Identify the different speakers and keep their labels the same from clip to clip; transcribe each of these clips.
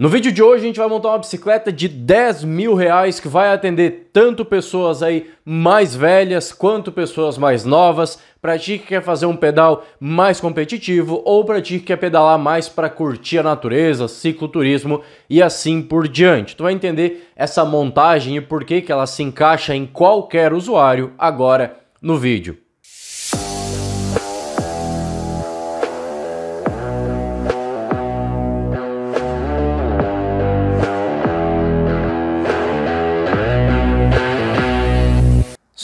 Speaker 1: No vídeo de hoje a gente vai montar uma bicicleta de 10 mil reais que vai atender tanto pessoas aí mais velhas quanto pessoas mais novas, para ti que quer fazer um pedal mais competitivo ou para ti que quer pedalar mais para curtir a natureza, cicloturismo e assim por diante. Tu vai entender essa montagem e por que, que ela se encaixa em qualquer usuário agora no vídeo.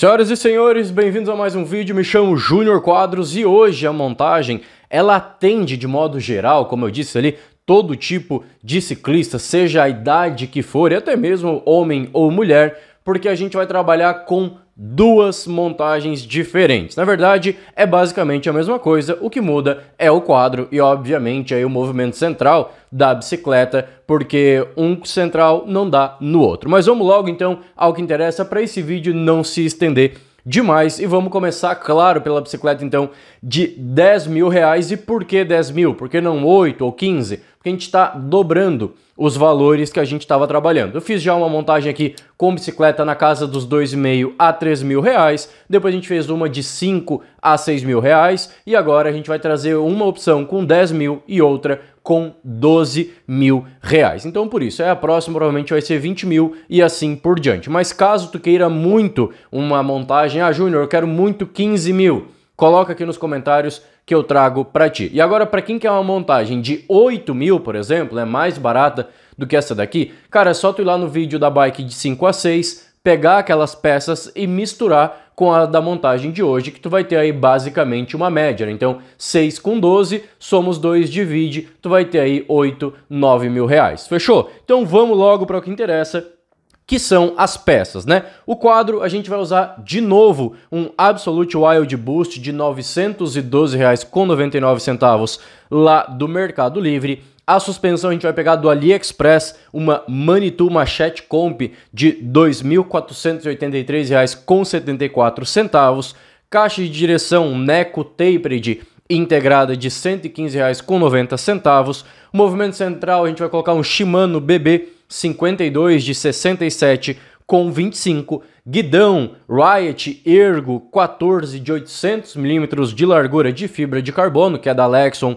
Speaker 1: Senhoras e senhores, bem-vindos a mais um vídeo. Me chamo Júnior Quadros e hoje a montagem ela atende de modo geral, como eu disse ali, todo tipo de ciclista, seja a idade que for, e até mesmo homem ou mulher, porque a gente vai trabalhar com duas montagens diferentes. Na verdade, é basicamente a mesma coisa, o que muda é o quadro e, obviamente, aí o movimento central da bicicleta, porque um central não dá no outro. Mas vamos logo então ao que interessa para esse vídeo não se estender demais. E vamos começar, claro, pela bicicleta então de 10 mil reais. E por que 10 mil? Por que não 8 ou 15? Porque a gente está dobrando os valores que a gente estava trabalhando. Eu fiz já uma montagem aqui com bicicleta na casa dos 2,5 a 3 mil reais. Depois a gente fez uma de 5 a 6 mil reais. E agora a gente vai trazer uma opção com 10 mil e outra com 12 mil reais. Então, por isso, é a próxima provavelmente vai ser 20 mil e assim por diante. Mas caso tu queira muito uma montagem, ah, Júnior, eu quero muito 15 mil, coloca aqui nos comentários que eu trago para ti. E agora, para quem quer uma montagem de 8 mil, por exemplo, é mais barata do que essa daqui, cara, é só tu ir lá no vídeo da bike de 5 a 6, pegar aquelas peças e misturar com a da montagem de hoje, que tu vai ter aí basicamente uma média. Né? Então, 6 com 12, somos 2, divide, tu vai ter aí 8, 9 mil reais. Fechou? Então vamos logo para o que interessa, que são as peças, né? O quadro a gente vai usar de novo um Absolute Wild Boost de R$ 912,99 lá do Mercado Livre a suspensão a gente vai pegar do AliExpress, uma Manitou Machete Comp de R$ 2.483,74. Caixa de direção Neco Tapered integrada de R$ 115,90. Movimento central a gente vai colocar um Shimano BB 52 de 67 com 25, guidão Riot Ergo 14 de 800 mm de largura de fibra de carbono, que é da Lexon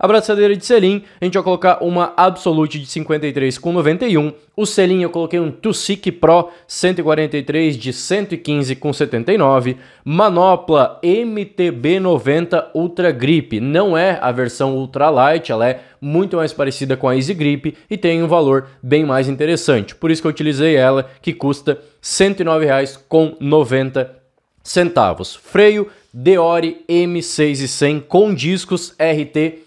Speaker 1: A braçadeira de selim, a gente vai colocar uma Absolute de 53 com 91. O selim eu coloquei um Tusic Pro 143 de 115 com 79. Manopla MTB90 Ultra Grip. Não é a versão ultralight, ela é muito mais parecida com a Easy Grip e tem um valor bem mais interessante. Por isso que eu utilizei ela, que custa R$ 109,90 centavos. Freio Deore M6 e 100 com discos RT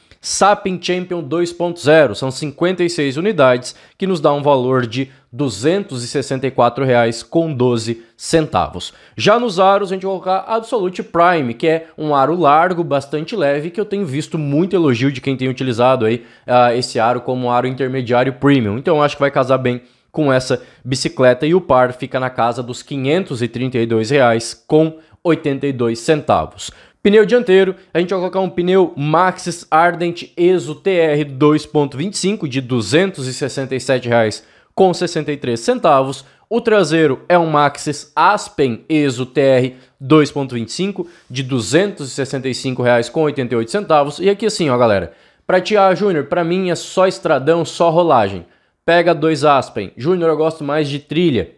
Speaker 1: Sapin Champion 2.0. São 56 unidades, que nos dá um valor de R$ 264,12. Já nos aros, a gente vai colocar Absolute Prime, que é um aro largo, bastante leve, que eu tenho visto muito elogio de quem tem utilizado aí uh, esse aro como aro intermediário premium. Então acho que vai casar bem com essa bicicleta e o par fica na casa dos R$ 532,82. Pneu dianteiro, a gente vai colocar um pneu Maxxis Ardent ESO TR 2.25 de R$ 267,63. O traseiro é um Maxxis Aspen ESO TR 2.25 de R$ 265,88. E aqui assim, ó, galera. para Tiago ah, Júnior, para mim é só estradão, só rolagem. Pega dois Aspen. Júnior, eu gosto mais de trilha.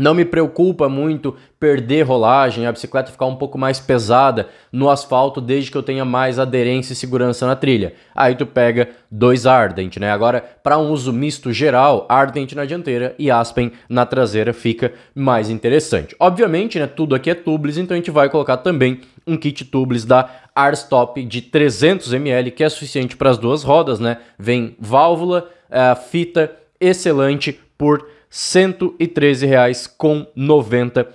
Speaker 1: Não me preocupa muito perder rolagem, a bicicleta ficar um pouco mais pesada no asfalto desde que eu tenha mais aderência e segurança na trilha. Aí tu pega dois Ardent, né? Agora, para um uso misto geral, Ardent na dianteira e Aspen na traseira fica mais interessante. Obviamente, né, tudo aqui é tubeless, então a gente vai colocar também um kit tubeless da Arstop de 300 ml, que é suficiente para as duas rodas, né? Vem válvula, uh, fita, excelente por 113,90.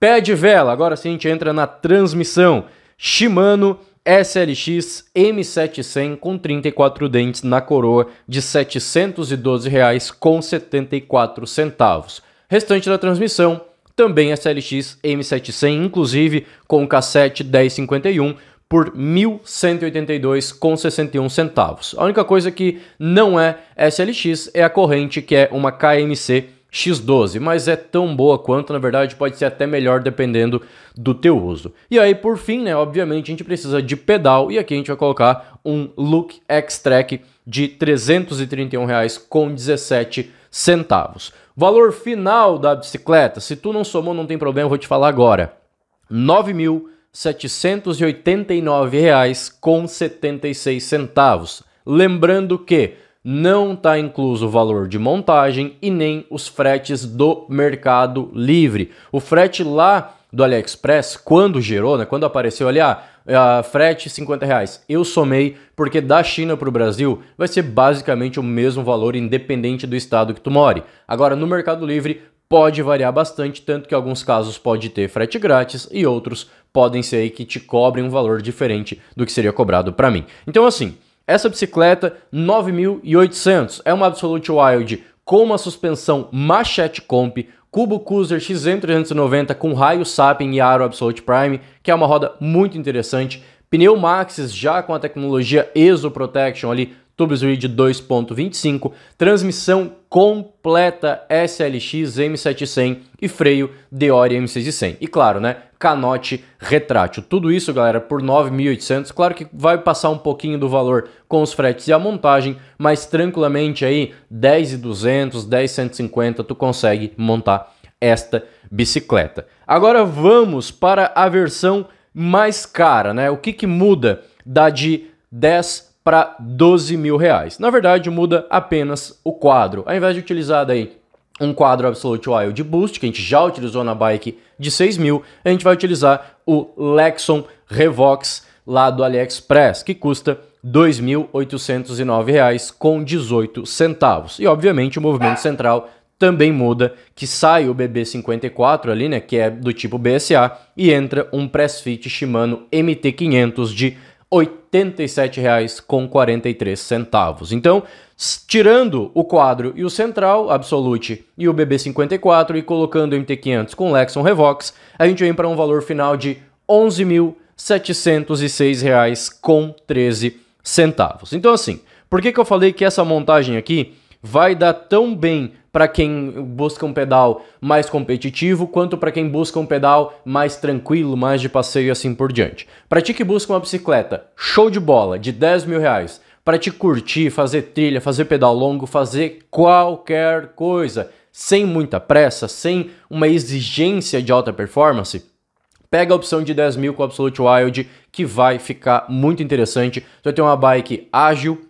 Speaker 1: Pé de vela, agora sim a gente entra na transmissão. Shimano SLX M700 com 34 dentes na coroa de R$ 712,74. Restante da transmissão, também SLX M700, inclusive com cassete 1051, por 1.182,61 centavos. A única coisa que não é SLX é a corrente, que é uma KMC X12, mas é tão boa quanto, na verdade, pode ser até melhor dependendo do teu uso. E aí, por fim, né, obviamente, a gente precisa de pedal e aqui a gente vai colocar um Look X-Track de R$ 331,17 centavos. Valor final da bicicleta, se tu não somou, não tem problema, eu vou te falar agora. 9.000 R$ reais com centavos. Lembrando que não está incluso o valor de montagem e nem os fretes do Mercado Livre. O frete lá do AliExpress, quando gerou, né, quando apareceu ali, ah, ah, frete 50 reais, eu somei, porque da China para o Brasil vai ser basicamente o mesmo valor, independente do estado que tu more. Agora, no Mercado Livre, pode variar bastante, tanto que alguns casos pode ter frete grátis e outros podem ser aí que te cobrem um valor diferente do que seria cobrado para mim. Então assim, essa bicicleta 9800 é uma Absolute Wild com uma suspensão Machete Comp, Cubo Cruiser XM390 com raio Sapien e aro Absolute Prime, que é uma roda muito interessante, pneu Maxis já com a tecnologia ESO Protection ali Tubos Read 2.25, transmissão completa SLX M700 e freio Deore M600. E claro, né, canote retrátil. Tudo isso, galera, por 9.800. Claro que vai passar um pouquinho do valor com os fretes e a montagem, mas tranquilamente aí 10.200, 10.150 tu consegue montar esta bicicleta. Agora vamos para a versão mais cara, né? O que que muda da de 10 para 12 mil reais. Na verdade, muda apenas o quadro. Ao invés de utilizar daí um quadro Absolute Wild Boost, que a gente já utilizou na bike de 6 mil, a gente vai utilizar o Lexon Revox lá do AliExpress, que custa R$ 2.809,18. E, obviamente, o movimento central também muda, que sai o BB54 ali, né, que é do tipo BSA, e entra um Pressfit Shimano MT500 de R$ 87,43. Então, tirando o quadro e o central, Absolute e o BB54 e colocando o MT500 com Lexon Revox, a gente vem para um valor final de R$ 11.706,13. Então assim, por que, que eu falei que essa montagem aqui vai dar tão bem para quem busca um pedal mais competitivo, quanto para quem busca um pedal mais tranquilo, mais de passeio e assim por diante. Para ti que busca uma bicicleta, show de bola, de 10 mil reais, para te curtir, fazer trilha, fazer pedal longo, fazer qualquer coisa, sem muita pressa, sem uma exigência de alta performance, pega a opção de 10 mil com o Absolute Wild, que vai ficar muito interessante. Você vai ter uma bike ágil,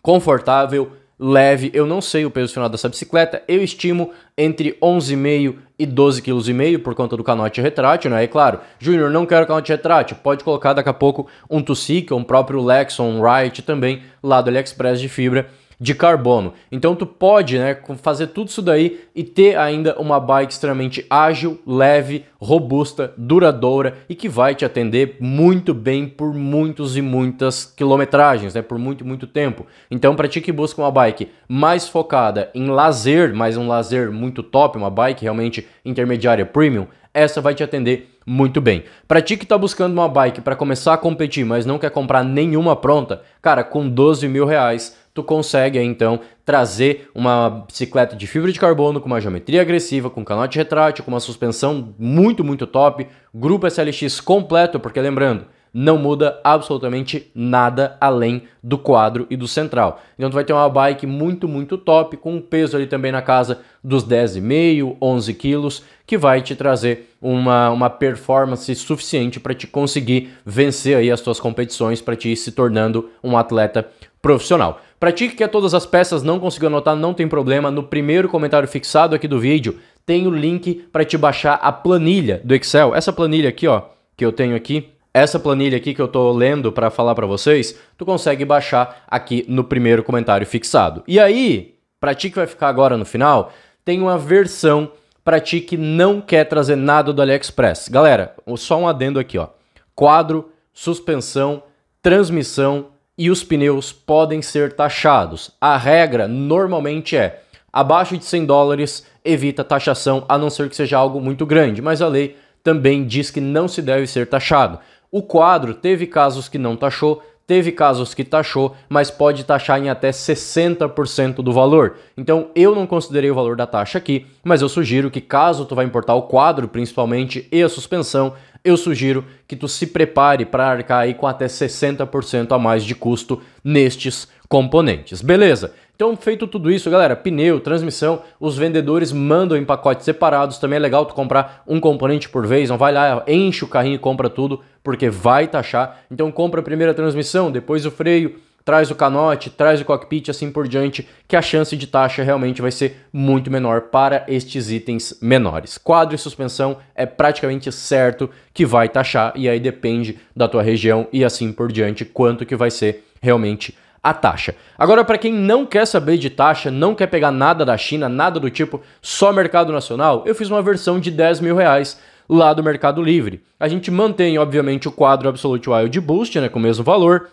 Speaker 1: confortável, leve. Eu não sei o peso final dessa bicicleta, eu estimo entre 11,5 e 12,5 kg por conta do canote retrátil, né? E claro, Júnior, não quero canote retrátil, pode colocar daqui a pouco um Tussica, um próprio Lexon, um Wright também, lá do AliExpress de fibra, de carbono. Então tu pode né, fazer tudo isso daí e ter ainda uma bike extremamente ágil, leve, robusta, duradoura e que vai te atender muito bem por muitos e muitas quilometragens, né, por muito muito tempo. Então para ti que busca uma bike mais focada em lazer, mas um lazer muito top, uma bike realmente intermediária premium, essa vai te atender muito bem. Para ti que está buscando uma bike para começar a competir, mas não quer comprar nenhuma pronta, cara, com 12 mil reais tu consegue então trazer uma bicicleta de fibra de carbono com uma geometria agressiva, com canote retrátil, com uma suspensão muito, muito top, grupo SLX completo, porque lembrando, não muda absolutamente nada além do quadro e do central. Então tu vai ter uma bike muito, muito top, com um peso ali também na casa dos 10,5, 11 quilos, que vai te trazer uma, uma performance suficiente para te conseguir vencer aí as tuas competições, para te ir se tornando um atleta profissional. Para ti que quer todas as peças, não conseguiu anotar, não tem problema. No primeiro comentário fixado aqui do vídeo tem o link para te baixar a planilha do Excel. Essa planilha aqui, ó, que eu tenho aqui, essa planilha aqui que eu tô lendo para falar para vocês, tu consegue baixar aqui no primeiro comentário fixado. E aí, para ti que vai ficar agora no final, tem uma versão para ti que não quer trazer nada do AliExpress. Galera, só um adendo aqui, ó. Quadro, suspensão, transmissão, e os pneus podem ser taxados. A regra normalmente é abaixo de 100 dólares evita taxação, a não ser que seja algo muito grande, mas a lei também diz que não se deve ser taxado. O quadro teve casos que não taxou, teve casos que taxou, mas pode taxar em até 60% do valor. Então, eu não considerei o valor da taxa aqui, mas eu sugiro que caso tu vá importar o quadro, principalmente, e a suspensão, eu sugiro que tu se prepare para arcar aí com até 60% a mais de custo nestes componentes. Beleza? Então, feito tudo isso, galera, pneu, transmissão, os vendedores mandam em pacotes separados. Também é legal tu comprar um componente por vez, não vai lá, enche o carrinho e compra tudo, porque vai taxar. Então, compra a primeira transmissão, depois o freio, traz o canote, traz o cockpit, assim por diante, que a chance de taxa realmente vai ser muito menor para estes itens menores. Quadro e suspensão é praticamente certo que vai taxar e aí depende da tua região e assim por diante quanto que vai ser realmente a taxa. Agora, para quem não quer saber de taxa, não quer pegar nada da China, nada do tipo, só mercado nacional, eu fiz uma versão de 10 mil reais lá do Mercado Livre. A gente mantém, obviamente, o quadro Absolute Wild Boost, né, com o mesmo valor,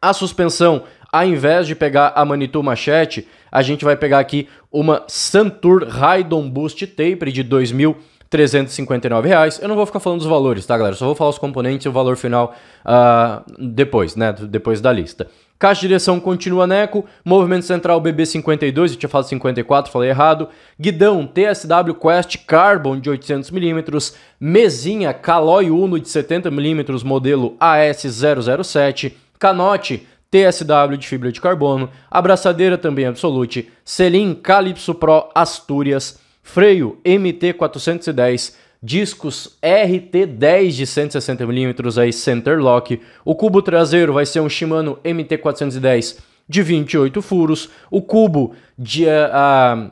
Speaker 1: a suspensão, ao invés de pegar a Manitou Machete, a gente vai pegar aqui uma Santur Raidon Boost Taper de R$ 2.359. reais. Eu não vou ficar falando dos valores, tá, galera? Só vou falar os componentes e o valor final uh, depois, né? Depois da lista. Caixa de direção continua Neco. Movimento central BB52, eu tinha falado 54, falei errado. Guidão TSW Quest Carbon de 800mm. Mesinha Caloi Uno de 70mm, modelo AS007 Canote, TSW de fibra de carbono, abraçadeira também Absolute, Selim Calypso Pro Astúrias, freio MT410, discos RT10 de 160mm aí center lock, o cubo traseiro vai ser um Shimano MT410 de 28 furos, o cubo de, uh,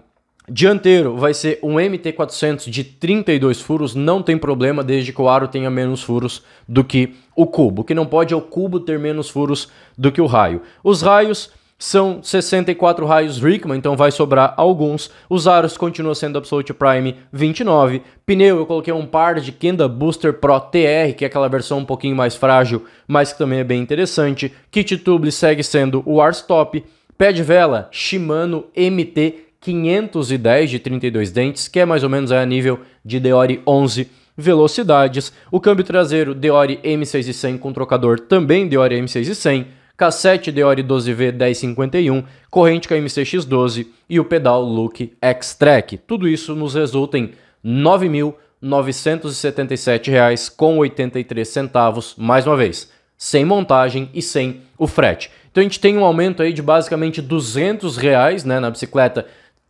Speaker 1: Dianteiro vai ser um MT400 de 32 furos, não tem problema desde que o aro tenha menos furos do que o cubo. O que não pode é o cubo ter menos furos do que o raio. Os raios são 64 raios Rickman, então vai sobrar alguns. Os aros continuam sendo Absolute Prime 29. Pneu, eu coloquei um par de Kenda Booster Pro TR, que é aquela versão um pouquinho mais frágil, mas que também é bem interessante. Kit Tube segue sendo o Arstop. Pé de vela, Shimano MT 510 de 32 dentes, que é mais ou menos a nível de Deore 11 velocidades. O câmbio traseiro Deore m 6100 com trocador também Deore M600, cassete Deore 12V 1051, corrente KMCX12 e o pedal Look X-Track. Tudo isso nos resulta em R$ 9.977,83, mais uma vez, sem montagem e sem o frete. Então a gente tem um aumento aí de basicamente R$ 200 reais, né, na bicicleta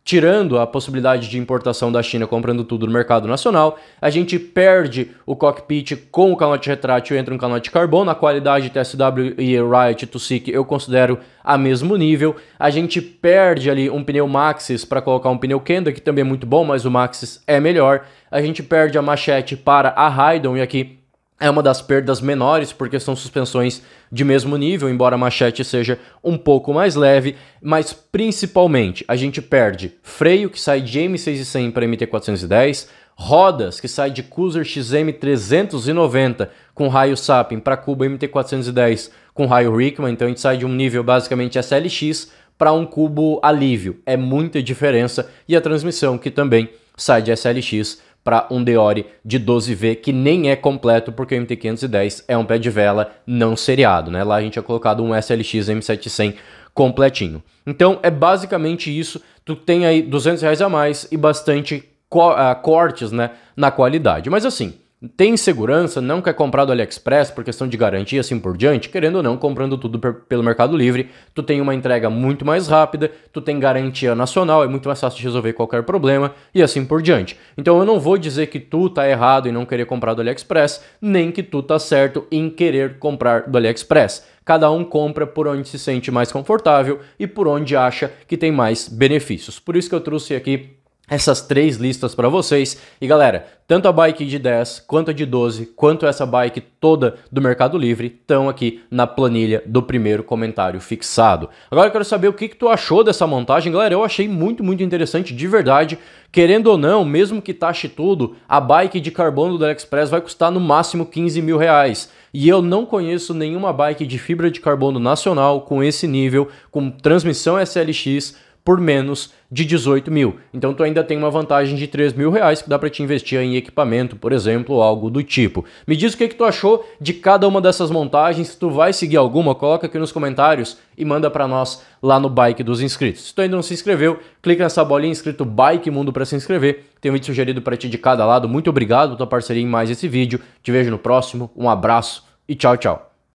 Speaker 1: tirando a possibilidade de importação da China, comprando tudo no mercado nacional, a gente perde o cockpit com o canote retrátil, entra um canote carbono, a qualidade TSW e Riot Seek eu considero a mesmo nível, a gente perde ali um pneu Maxis para colocar um pneu Kenda, que também é muito bom, mas o Maxis é melhor, a gente perde a machete para a Raidon e aqui é uma das perdas menores, porque são suspensões de mesmo nível, embora a machete seja um pouco mais leve, mas principalmente a gente perde freio que sai de M600 para MT410, rodas que sai de Cruiser XM390 com raio Sapin para Cuba MT410 com raio Rickman, então a gente sai de um nível basicamente SLX para um cubo alívio. É muita diferença e a transmissão que também sai de SLX para um Deore de 12V, que nem é completo, porque o MT510 é um pé de vela não seriado, né? Lá a gente tinha é colocado um SLX M700 completinho. Então é basicamente isso, tu tem aí 200 reais a mais e bastante co uh, cortes, né, na qualidade. Mas assim, tem segurança, não quer comprar do AliExpress por questão de garantia, assim por diante, querendo ou não, comprando tudo pelo Mercado Livre, tu tem uma entrega muito mais rápida, tu tem garantia nacional, é muito mais fácil de resolver qualquer problema e assim por diante. Então eu não vou dizer que tu tá errado em não querer comprar do AliExpress, nem que tu tá certo em querer comprar do AliExpress. Cada um compra por onde se sente mais confortável e por onde acha que tem mais benefícios. Por isso que eu trouxe aqui essas três listas para vocês. E galera, tanto a bike de 10, quanto a de 12, quanto essa bike toda do Mercado Livre estão aqui na planilha do primeiro comentário fixado. Agora eu quero saber o que, que tu achou dessa montagem. Galera, eu achei muito, muito interessante, de verdade. Querendo ou não, mesmo que taxe tudo, a bike de carbono do AliExpress vai custar no máximo 15 mil reais. E eu não conheço nenhuma bike de fibra de carbono nacional com esse nível, com transmissão SLX, por menos de 18 mil. Então tu ainda tem uma vantagem de 3 mil reais que dá para te investir em equipamento, por exemplo, ou algo do tipo. Me diz o que, que tu achou de cada uma dessas montagens, se tu vai seguir alguma, coloca aqui nos comentários e manda para nós lá no Bike dos Inscritos. Se tu ainda não se inscreveu, clica nessa bolinha inscrito Bike Mundo para se inscrever. Tem um vídeo sugerido para ti de cada lado. Muito obrigado pela tua parceria em mais esse vídeo. Te vejo no próximo. Um abraço e tchau, tchau.